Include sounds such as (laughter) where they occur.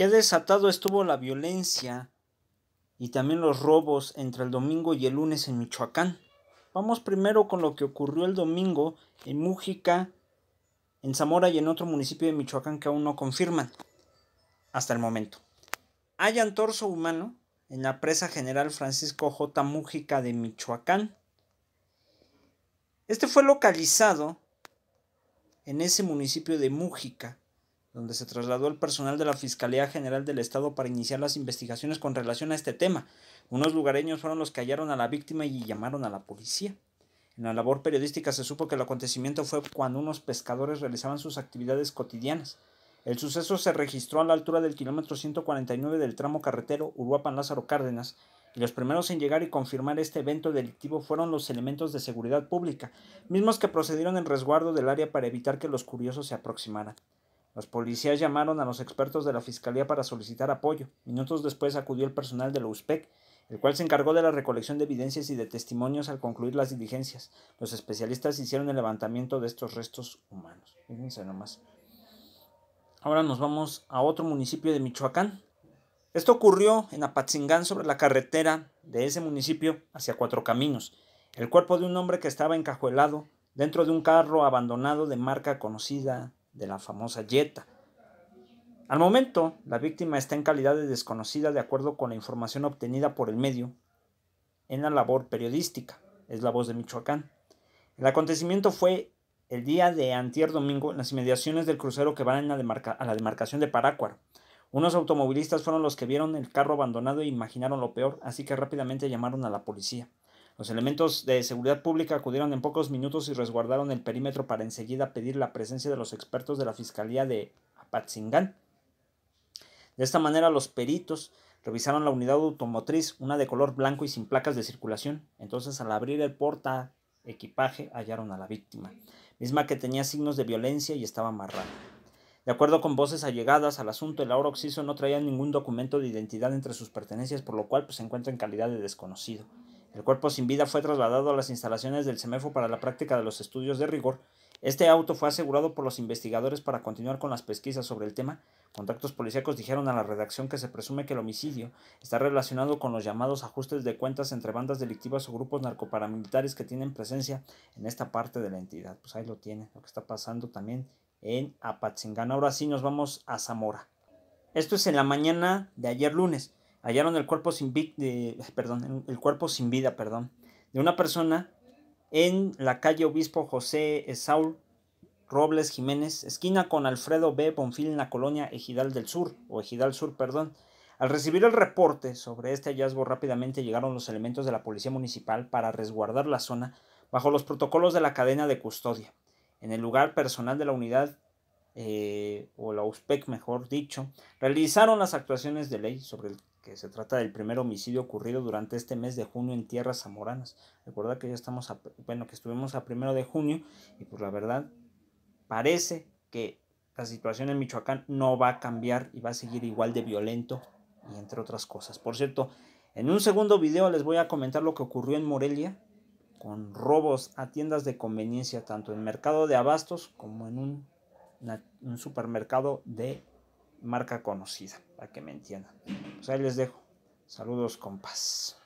Qué desatado estuvo la violencia y también los robos entre el domingo y el lunes en Michoacán. Vamos primero con lo que ocurrió el domingo en Mújica, en Zamora y en otro municipio de Michoacán que aún no confirman hasta el momento. Hayan torso humano en la presa general Francisco J. Mújica de Michoacán. Este fue localizado en ese municipio de Mújica donde se trasladó el personal de la Fiscalía General del Estado para iniciar las investigaciones con relación a este tema. Unos lugareños fueron los que hallaron a la víctima y llamaron a la policía. En la labor periodística se supo que el acontecimiento fue cuando unos pescadores realizaban sus actividades cotidianas. El suceso se registró a la altura del kilómetro 149 del tramo carretero Uruapan-Lázaro Cárdenas, y los primeros en llegar y confirmar este evento delictivo fueron los elementos de seguridad pública, mismos que procedieron en resguardo del área para evitar que los curiosos se aproximaran. Los policías llamaron a los expertos de la fiscalía para solicitar apoyo. Minutos después acudió el personal de la USPEC, el cual se encargó de la recolección de evidencias y de testimonios al concluir las diligencias. Los especialistas hicieron el levantamiento de estos restos humanos. Fíjense nomás. Ahora nos vamos a otro municipio de Michoacán. Esto ocurrió en Apatzingán sobre la carretera de ese municipio hacia Cuatro Caminos. El cuerpo de un hombre que estaba encajuelado dentro de un carro abandonado de marca conocida de la famosa Yeta. Al momento, la víctima está en calidad de desconocida de acuerdo con la información obtenida por el medio en la labor periodística. Es la voz de Michoacán. El acontecimiento fue el día de antier domingo en las inmediaciones del crucero que van a, a la demarcación de Parácuaro. Unos automovilistas fueron los que vieron el carro abandonado e imaginaron lo peor, así que rápidamente llamaron a la policía. Los elementos de seguridad pública acudieron en pocos minutos y resguardaron el perímetro para enseguida pedir la presencia de los expertos de la Fiscalía de Apatzingán. De esta manera los peritos revisaron la unidad automotriz, una de color blanco y sin placas de circulación. Entonces al abrir el porta equipaje hallaron a la víctima, misma que tenía signos de violencia y estaba amarrada. De acuerdo con voces allegadas al asunto, el ahora no traía ningún documento de identidad entre sus pertenencias, por lo cual pues, se encuentra en calidad de desconocido. El cuerpo sin vida fue trasladado a las instalaciones del CEMEFO para la práctica de los estudios de rigor. Este auto fue asegurado por los investigadores para continuar con las pesquisas sobre el tema. Contactos policíacos dijeron a la redacción que se presume que el homicidio está relacionado con los llamados ajustes de cuentas entre bandas delictivas o grupos narcoparamilitares que tienen presencia en esta parte de la entidad. Pues ahí lo tiene, lo que está pasando también en Apatzingán. Ahora sí nos vamos a Zamora. Esto es en la mañana de ayer lunes hallaron el cuerpo sin, (laughs) perdón, el cuerpo sin vida perdón, de una persona en la calle Obispo José Saúl Robles Jiménez, esquina con Alfredo B. Bonfil en la colonia Ejidal del Sur, o Ejidal Sur, perdón. Al recibir el reporte sobre este hallazgo, rápidamente llegaron los elementos de la Policía Municipal para resguardar la zona bajo los protocolos de la cadena de custodia. En el lugar, personal de la unidad, eh, o la USPEC mejor dicho, realizaron las actuaciones de ley sobre el que se trata del primer homicidio ocurrido durante este mes de junio en tierras zamoranas. Recuerda que ya estamos, bueno, que estuvimos a primero de junio y pues la verdad parece que la situación en Michoacán no va a cambiar y va a seguir igual de violento y entre otras cosas. Por cierto, en un segundo video les voy a comentar lo que ocurrió en Morelia con robos a tiendas de conveniencia, tanto en mercado de abastos como en un supermercado de marca conocida, para que me entiendan. Pues ahí les dejo. Saludos, paz.